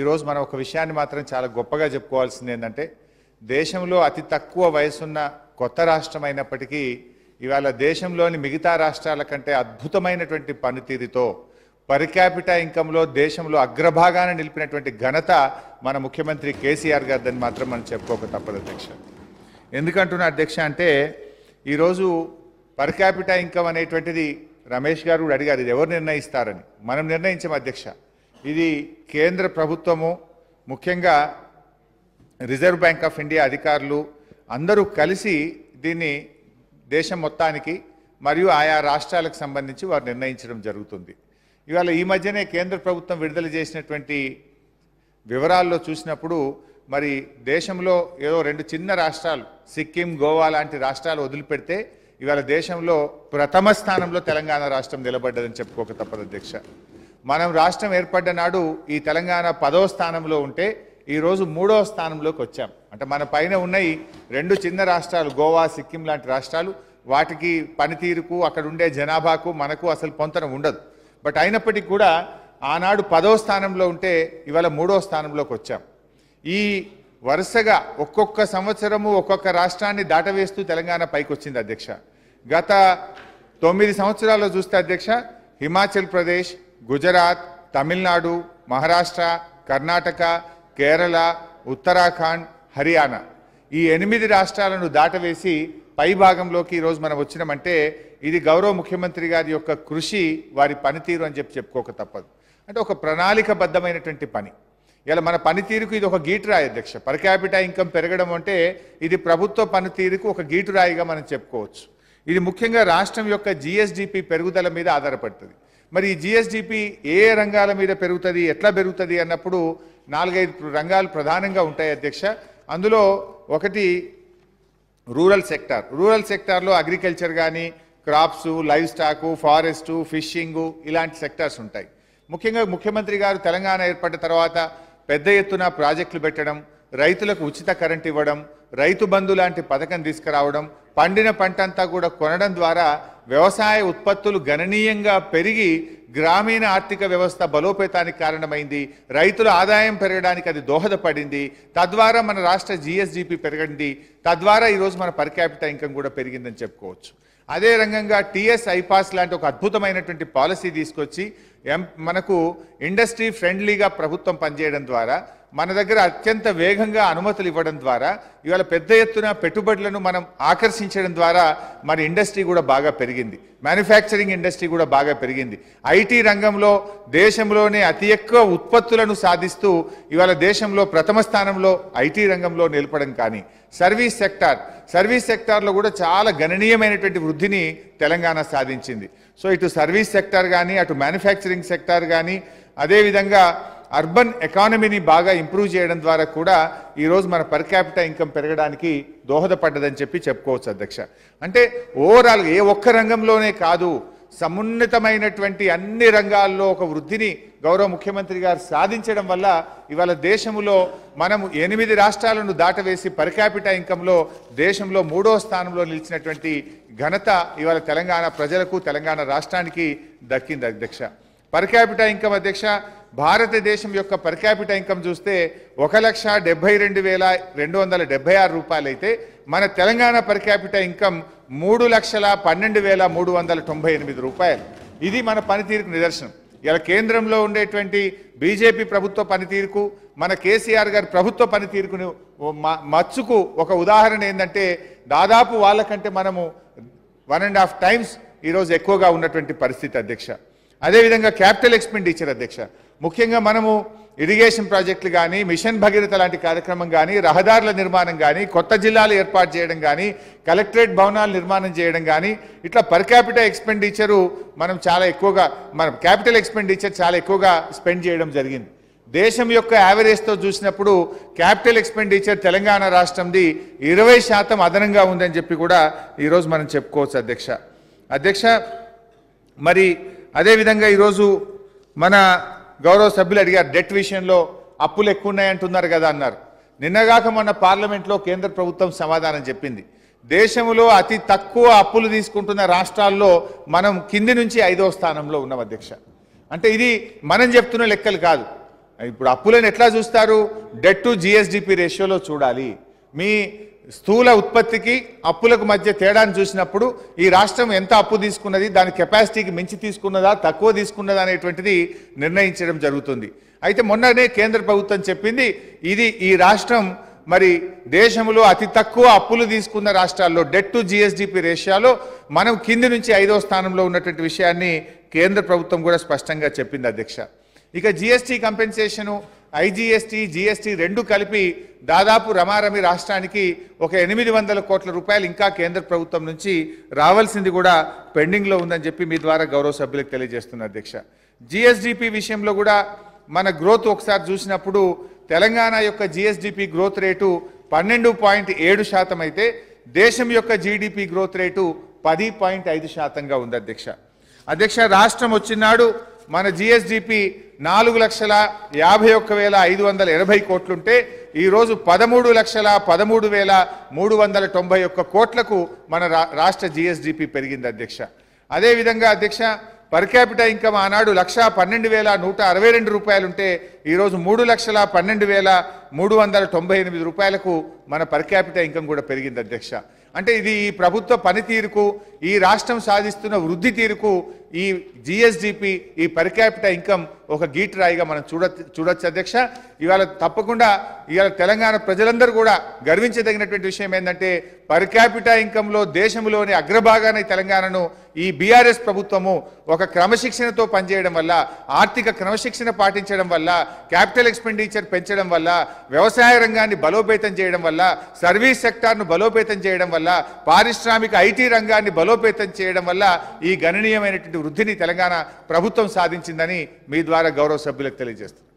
ఈరోజు మనం ఒక విషయాన్ని మాత్రం చాలా గొప్పగా చెప్పుకోవాల్సింది ఏంటంటే దేశంలో అతి తక్కువ వయసున్న కొత్త రాష్ట్రం అయినప్పటికీ ఇవాళ దేశంలోని మిగతా రాష్ట్రాల కంటే అద్భుతమైనటువంటి పనితీరుతో పరికాపిట ఇన్కంలో దేశంలో అగ్రభాగాన నిలిపినటువంటి ఘనత మన ముఖ్యమంత్రి కేసీఆర్ గారిదని మాత్రం మనం చెప్పుకోక తప్పదు అధ్యక్ష ఎందుకంటున్న అధ్యక్ష అంటే ఈరోజు పరికాపిట ఇన్కమ్ అనేటువంటిది రమేష్ గారు అడిగారు ఇది ఎవరు నిర్ణయిస్తారని మనం నిర్ణయించాం అధ్యక్ష ఇది కేంద్ర ప్రభుత్వము ముఖ్యంగా రిజర్వ్ బ్యాంక్ ఆఫ్ ఇండియా అధికారులు అందరూ కలిసి దీన్ని దేశం మొత్తానికి మరియు ఆయా రాష్ట్రాలకు సంబంధించి వారు నిర్ణయించడం జరుగుతుంది ఇవాళ ఈ మధ్యనే కేంద్ర ప్రభుత్వం విడుదల చేసినటువంటి వివరాల్లో చూసినప్పుడు మరి దేశంలో ఏదో రెండు చిన్న రాష్ట్రాలు సిక్కిం గోవా లాంటి రాష్ట్రాలు వదిలిపెడితే ఇవాళ దేశంలో ప్రథమ స్థానంలో తెలంగాణ రాష్ట్రం నిలబడ్డదని చెప్పుకోక తప్పదు అధ్యక్ష మనం రాష్ట్రం ఏర్పడ్డ నాడు ఈ తెలంగాణ పదో స్థానంలో ఉంటే ఈరోజు మూడో స్థానంలోకి వచ్చాం అంటే మన పైన ఉన్నాయి రెండు చిన్న రాష్ట్రాలు గోవా సిక్కిం లాంటి రాష్ట్రాలు వాటికి పనితీరుకు అక్కడ ఉండే జనాభాకు మనకు అసలు పొంతన ఉండదు బట్ అయినప్పటికీ కూడా ఆనాడు పదో స్థానంలో ఉంటే ఇవాళ మూడో స్థానంలోకి వచ్చాం ఈ వరుసగా ఒక్కొక్క సంవత్సరము ఒక్కొక్క రాష్ట్రాన్ని దాటవేస్తూ తెలంగాణ పైకి వచ్చింది అధ్యక్ష గత తొమ్మిది సంవత్సరాల్లో చూస్తే అధ్యక్ష హిమాచల్ ప్రదేశ్ గుజరాత్ తమిళనాడు మహారాష్ట్ర కర్ణాటక కేరళ ఉత్తరాఖండ్ హర్యానా ఈ ఎనిమిది రాష్ట్రాలను దాటవేసి పై భాగంలోకి ఈరోజు మనం వచ్చినామంటే ఇది గౌరవ ముఖ్యమంత్రి గారి యొక్క కృషి వారి పనితీరు అని చెప్పి చెప్పుకోక తప్పదు అంటే ఒక ప్రణాళికబద్ధమైనటువంటి పని ఇలా మన పనితీరుకు ఇది ఒక గీటు రాయి అధ్యక్ష పర్ క్యాపిటా ఇన్కమ్ పెరగడం అంటే ఇది ప్రభుత్వ పనితీరుకు ఒక గీటురాయిగా మనం చెప్పుకోవచ్చు ఇది ముఖ్యంగా రాష్ట్రం యొక్క జిఎస్డిపి పెరుగుదల మీద ఆధారపడుతుంది మరి జిఎస్డిపి ఏ రంగాల మీద పెరుగుతుంది ఎట్లా పెరుగుతుంది అన్నప్పుడు నాలుగైదు రంగాలు ప్రధానంగా ఉంటాయి అధ్యక్ష అందులో ఒకటి రూరల్ సెక్టార్ రూరల్ సెక్టార్లో అగ్రికల్చర్ కానీ crops livestock forest fishing ఇలాంటి సెక్టార్స్ ఉంటాయి ముఖ్యంగా ముఖ్యమంత్రి గారు తెలంగాణ ఏర్పడిన తర్వాత పెద్ద ఎత్తున ప్రాజెక్టులు పెట్టడం రైతులకు ఉచిత కరెంట్ ఇవ్వడం రైతు బంధు లాంటి పథకం తీసుకురావడం పండిన పంట అంతా కూడా కొనడం ద్వారా వ్యవసాయ ఉత్పత్తులు గణనీయంగా పెరిగి గ్రామీణ ఆర్థిక వ్యవస్థ బలోపేతానికి కారణమైంది రైతుల ఆదాయం పెరగడానికి అది దోహదపడింది తద్వారా మన రాష్ట్ర జిఎస్జిపి పెరగండి తద్వారా ఈరోజు మన పర్ క్యాపిటల్ కూడా పెరిగిందని చెప్పుకోవచ్చు అదే రంగంగా టీఎస్ ఐపాస్ లాంటి ఒక అద్భుతమైనటువంటి పాలసీ తీసుకొచ్చి మనకు ఇండస్ట్రీ ఫ్రెండ్లీగా ప్రభుత్వం పనిచేయడం ద్వారా మన దగ్గర అత్యంత వేగంగా అనుమతులు ఇవ్వడం ద్వారా ఇవాళ పెద్ద ఎత్తున పెట్టుబడులను మనం ఆకర్షించడం ద్వారా మన ఇండస్ట్రీ కూడా బాగా పెరిగింది మ్యానుఫ్యాక్చరింగ్ ఇండస్ట్రీ కూడా బాగా పెరిగింది ఐటీ రంగంలో దేశంలోనే అతి ఎక్కువ ఉత్పత్తులను సాధిస్తూ ఇవాళ దేశంలో ప్రథమ స్థానంలో ఐటీ రంగంలో నిలపడం కానీ సర్వీస్ సెక్టార్ సర్వీస్ సెక్టార్లో కూడా చాలా గణనీయమైనటువంటి వృద్ధిని తెలంగాణ సాధించింది సో ఇటు సర్వీస్ సెక్టార్ కానీ అటు మ్యానుఫ్యాక్చరింగ్ సెక్టార్ కానీ అదేవిధంగా అర్బన్ ఎకానమీని బాగా ఇంప్రూవ్ చేయడం ద్వారా కూడా ఈరోజు మన పర్ క్యాపిటల్ ఇన్కమ్ పెరగడానికి దోహదపడ్డదని చెప్పి చెప్పుకోవచ్చు అధ్యక్ష అంటే ఓవరాల్ ఏ ఒక్క రంగంలోనే కాదు సమున్నతమైనటువంటి అన్ని రంగాల్లో ఒక వృద్ధిని గౌరవ ముఖ్యమంత్రి గారు సాధించడం వల్ల ఇవాళ దేశంలో మనము ఎనిమిది రాష్ట్రాలను దాటవేసి క్యాపిటల్ ఇన్కంలో దేశంలో మూడో స్థానంలో నిలిచినటువంటి ఘనత ఇవాళ తెలంగాణ ప్రజలకు తెలంగాణ రాష్ట్రానికి దక్కింది అధ్యక్ష క్యాపిటల్ ఇన్కమ్ అధ్యక్ష భారతదేశం యొక్క పర్ క్యాపిటల్ ఇన్కమ్ చూస్తే ఒక లక్ష డెబ్బై రెండు వేల రెండు వందల డెబ్బై ఆరు రూపాయలైతే మన తెలంగాణ పర్ క్యాపిటల్ ఇన్కమ్ మూడు లక్షల పన్నెండు వేల మూడు వందల తొంభై ఎనిమిది రూపాయలు ఇది మన పనితీరుకు నిదర్శనం ఇలా కేంద్రంలో ఉండేటువంటి బీజేపీ ప్రభుత్వ పనితీరుకు మన కేసీఆర్ గారి ప్రభుత్వ పనితీరుకుని మచ్చుకు ఒక ఉదాహరణ ఏంటంటే దాదాపు వాళ్ళకంటే మనము వన్ అండ్ హాఫ్ టైమ్స్ ఈరోజు ఎక్కువగా ఉన్నటువంటి పరిస్థితి అధ్యక్ష అదేవిధంగా క్యాపిటల్ ఎక్స్పెండిచర్ అధ్యక్ష ముఖ్యంగా మనము ఇరిగేషన్ ప్రాజెక్టులు కానీ మిషన్ భగీరథ లాంటి కార్యక్రమం కానీ రహదారుల నిర్మాణం కానీ కొత్త జిల్లాలు ఏర్పాటు చేయడం కానీ కలెక్టరేట్ భవనాలు నిర్మాణం చేయడం కానీ ఇట్లా పర్ క్యాపిటల్ ఎక్స్పెండిచరు మనం చాలా ఎక్కువగా మనం క్యాపిటల్ ఎక్స్పెండిచర్ చాలా ఎక్కువగా స్పెండ్ చేయడం జరిగింది దేశం యొక్క యావరేజ్తో చూసినప్పుడు క్యాపిటల్ ఎక్స్పెండిచర్ తెలంగాణ రాష్ట్రంది ఇరవై శాతం అదనంగా ఉందని చెప్పి కూడా ఈరోజు మనం చెప్పుకోవచ్చు అధ్యక్ష అధ్యక్ష మరి అదేవిధంగా ఈరోజు మన గౌరవ సభ్యులు అడిగారు డెట్ విషయంలో అప్పులు ఎక్కువ ఉన్నాయంటున్నారు కదా అన్నారు నిన్నగాక మొన్న పార్లమెంట్లో కేంద్ర ప్రభుత్వం సమాధానం చెప్పింది దేశంలో అతి తక్కువ అప్పులు తీసుకుంటున్న రాష్ట్రాల్లో మనం కింది నుంచి ఐదవ స్థానంలో ఉన్నాం అధ్యక్ష అంటే ఇది మనం చెప్తున్న లెక్కలు కాదు ఇప్పుడు అప్పులను ఎట్లా చూస్తారు డెట్ టు జిఎస్డిపి రేషియోలో చూడాలి మీ స్థూల ఉత్పత్తికి అప్పులకు మధ్య తేడాను చూసినప్పుడు ఈ రాష్ట్రం ఎంత అప్పు తీసుకున్నది దాని కెపాసిటీకి మించి తీసుకున్నదా తక్కువ తీసుకున్నదా అనేటువంటిది నిర్ణయించడం జరుగుతుంది అయితే మొన్ననే కేంద్ర ప్రభుత్వం చెప్పింది ఇది ఈ రాష్ట్రం మరి దేశంలో అతి తక్కువ అప్పులు తీసుకున్న రాష్ట్రాల్లో డెట్ టు జిఎస్డిపి రేషియాలో మనం కింది నుంచి ఐదవ స్థానంలో ఉన్నటువంటి విషయాన్ని కేంద్ర ప్రభుత్వం కూడా స్పష్టంగా చెప్పింది అధ్యక్ష ఇక జిఎస్టి కంపెన్సేషను ఐజీఎస్టీ జీఎస్టీ రెండు కలిపి దాదాపు రమారమి రాష్ట్రానికి ఒక ఎనిమిది వందల కోట్ల రూపాయలు ఇంకా కేంద్ర ప్రభుత్వం నుంచి రావాల్సింది కూడా పెండింగ్లో ఉందని చెప్పి మీ ద్వారా గౌరవ సభ్యులకు తెలియజేస్తున్న అధ్యక్ష జిఎస్డిపి విషయంలో కూడా మన గ్రోత్ ఒకసారి చూసినప్పుడు తెలంగాణ యొక్క జిఎస్డిపి గ్రోత్ రేటు పన్నెండు పాయింట్ ఏడు శాతం అయితే దేశం యొక్క జీడిపి గ్రోత్ రేటు పది పాయింట్ ఐదు శాతంగా ఉంది అధ్యక్ష అధ్యక్ష రాష్ట్రం వచ్చినాడు మన జిఎస్డిపి నాలుగు లక్షల యాభై ఒక్క వేల ఐదు వందల ఎనభై కోట్లుంటే ఈరోజు పదమూడు లక్షల పదమూడు వేల మూడు వందల తొంభై ఒక్క కోట్లకు మన రాష్ట్ర జిఎస్డిపి పెరిగింది అధ్యక్ష అదేవిధంగా అధ్యక్ష పర్ క్యాపిటల్ ఇన్కమ్ ఆనాడు లక్ష పన్నెండు వేల నూట అరవై రెండు రూపాయలుంటే ఈరోజు మూడు లక్షల పన్నెండు వేల మూడు వందల తొంభై ఎనిమిది రూపాయలకు మన పర్ క్యాపిటల్ ఇన్కమ్ కూడా పెరిగింది అధ్యక్ష అంటే ఇది ఈ ప్రభుత్వ పనితీరుకు ఈ రాష్ట్రం సాధిస్తున్న వృద్ధి తీరుకు ఈ జిఎస్డిపి ఈ పర్ క్యాపిటల్ ఇన్కమ్ ఒక రాయిగా మనం చూడ చూడొచ్చు అధ్యక్ష ఇవాళ తప్పకుండా ఇవాళ తెలంగాణ ప్రజలందరూ కూడా గర్వించదగినటువంటి విషయం ఏంటంటే పర్ ఇన్కంలో దేశంలోని అగ్రభాగాన్ని తెలంగాణను ఈ బీఆర్ఎస్ ప్రభుత్వము ఒక క్రమశిక్షణతో పనిచేయడం వల్ల ఆర్థిక క్రమశిక్షణ పాటించడం వల్ల క్యాపిటల్ ఎక్స్పెండిచర్ పెంచడం వల్ల వ్యవసాయ రంగాన్ని బలోపేతం చేయడం వల్ల సర్వీస్ సెక్టార్ను బలోపేతం చేయడం వల్ల పారిశ్రామిక ఐటీ రంగాన్ని బలోపేతం చేయడం వల్ల ఈ గణనీయమైనటువంటి వృద్ధిని తెలంగాణ ప్రభుత్వం సాధించిందని మీ ద్వారా గౌరవ సభ్యులకు తెలియజేస్తుంది